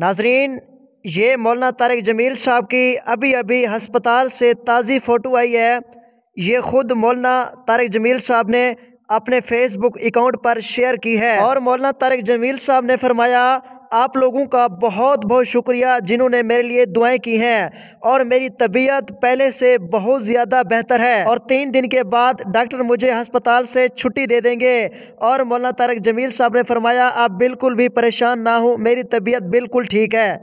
नाजरीन ये मौलाना तारक जमील साहब की अभी अभी हस्पताल से ताज़ी फ़ोटो आई है ये ख़ुद मौलाना तारक जमील साहब ने अपने फेसबुक अकाउंट पर शेयर की है और मौलाना तारक जमील साहब ने फरमाया आप लोगों का बहुत बहुत शुक्रिया जिन्होंने मेरे लिए दुआएं की हैं और मेरी तबीयत पहले से बहुत ज़्यादा बेहतर है और तीन दिन के बाद डॉक्टर मुझे अस्पताल से छुट्टी दे देंगे और मौलाना तारक जमील साहब ने फरमाया आप बिल्कुल भी परेशान ना हो मेरी तबीयत बिल्कुल ठीक है